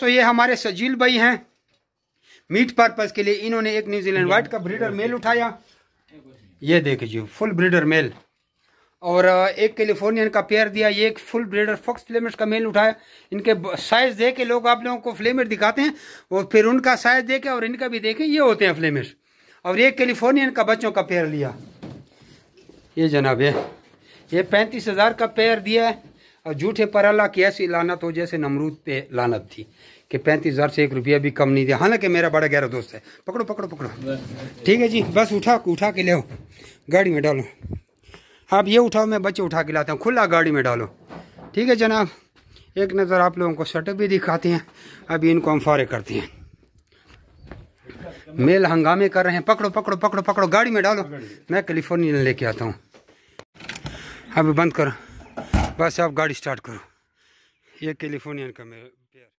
तो ये हमारे सजील भाई हैं मीट पर्पज के लिए इन्होंने एक न्यूजीलैंड वाइट का ब्रीडर मेल उठाया ये देखिए फुल ब्रीडर मेल और एक कैलिफोर्नियन का पेयर दिया ये एक फुल ब्रीडर फॉक्स फ्लेमेट का मेल उठाया इनके साइज दे के लोग आप लोगों को फ्लेमेट दिखाते हैं और फिर उनका साइज दे के और इनका भी देखें ये होते हैं फ्लेमेट और एक कैलिफोर्नियन का बच्चों का पेयर लिया ये जनाब ये ये पैंतीस हज़ार का पेयर दिया है और झूठे पर अल्लाह की ऐसी लानत हो जैसे नमरूद पे लानत थी कि पैंतीस हज़ार से एक रुपया भी कम नहीं दिया हालांकि मेरा बड़ा गहरा दोस्त है पकड़ो पकड़ो पकड़ो ठीक है जी बस उठा उठा के ले आओ गाड़ी में डालो आप ये उठाओ मैं बच्चे उठा के लाता हूँ खुला गाड़ी में डालो ठीक है जनाब एक नज़र आप लोगों को शटअप भी दिखाते हैं अभी इनको हम फारे करते हैं मेल हंगामे कर रहे हैं पकड़ो पकड़ो पकड़ो पकड़ो गाड़ी में डालो मैं कैलिफोर्निया लेके आता हूँ अब बंद करो बस आप गाड़ी स्टार्ट करो ये कैलिफोर्नियन का मेरा